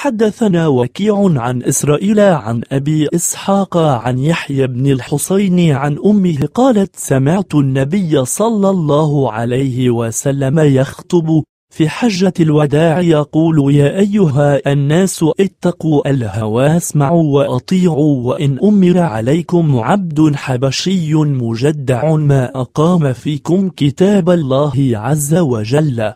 حدثنا وكيع عن إسرائيل عن أبي إسحاق عن يحيى بن الحسين عن أمه قالت سمعت النبي صلى الله عليه وسلم يخطب في حجة الوداع يقول يا أيها الناس اتقوا الهوى اسمعوا وأطيعوا وإن أمر عليكم عبد حبشي مجدع ما أقام فيكم كتاب الله عز وجل